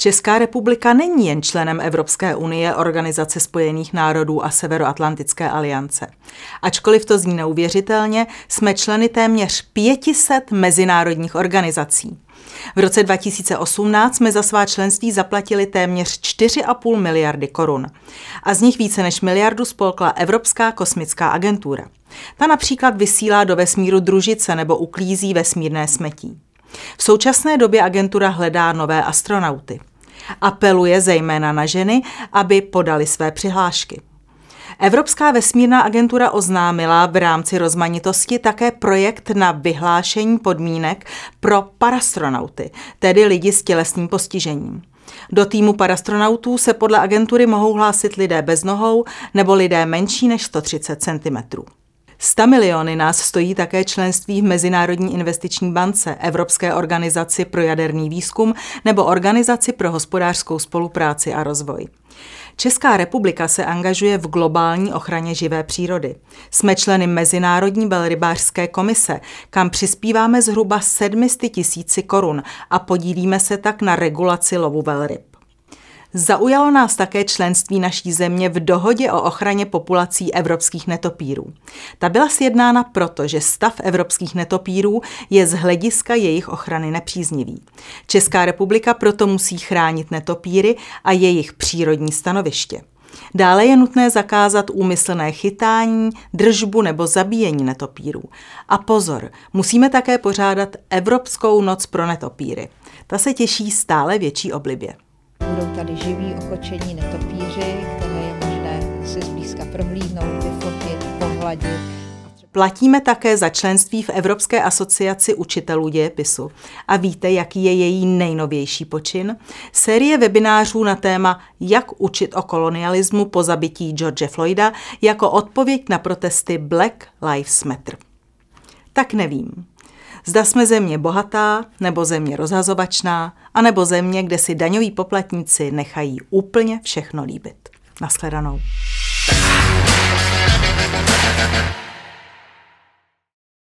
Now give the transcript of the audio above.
Česká republika není jen členem Evropské unie, Organizace spojených národů a Severoatlantické aliance. Ačkoliv to zní neuvěřitelně, jsme členy téměř 500 mezinárodních organizací. V roce 2018 jsme za svá členství zaplatili téměř 4,5 miliardy korun. A z nich více než miliardu spolkla Evropská kosmická agentura. Ta například vysílá do vesmíru družice nebo uklízí vesmírné smetí. V současné době agentura hledá nové astronauty. Apeluje zejména na ženy, aby podali své přihlášky. Evropská vesmírná agentura oznámila v rámci rozmanitosti také projekt na vyhlášení podmínek pro parastronauty, tedy lidi s tělesným postižením. Do týmu parastronautů se podle agentury mohou hlásit lidé bez nohou nebo lidé menší než 130 cm. Sta miliony nás stojí také členství v Mezinárodní investiční bance, Evropské organizaci pro jaderný výzkum nebo Organizaci pro hospodářskou spolupráci a rozvoj. Česká republika se angažuje v globální ochraně živé přírody. Jsme členy Mezinárodní velrybářské komise, kam přispíváme zhruba 700 tisíci korun a podílíme se tak na regulaci lovu velryb. Zaujalo nás také členství naší země v dohodě o ochraně populací evropských netopírů. Ta byla sjednána proto, že stav evropských netopírů je z hlediska jejich ochrany nepříznivý. Česká republika proto musí chránit netopíry a jejich přírodní stanoviště. Dále je nutné zakázat úmyslné chytání, držbu nebo zabíjení netopírů. A pozor, musíme také pořádat Evropskou noc pro netopíry. Ta se těší stále větší oblibě tady živý okočení netopíři, které je možné si zblízka prohlídnout, vyfotit, pohladit. Platíme také za členství v Evropské asociaci učitelů dějepisu. A víte, jaký je její nejnovější počin? Série webinářů na téma Jak učit o kolonialismu po zabití George Floyda jako odpověď na protesty Black Lives Matter. Tak nevím. Zda jsme země bohatá, nebo země rozhazovačná, anebo země, kde si daňoví poplatníci nechají úplně všechno líbit. Naschledanou. thank you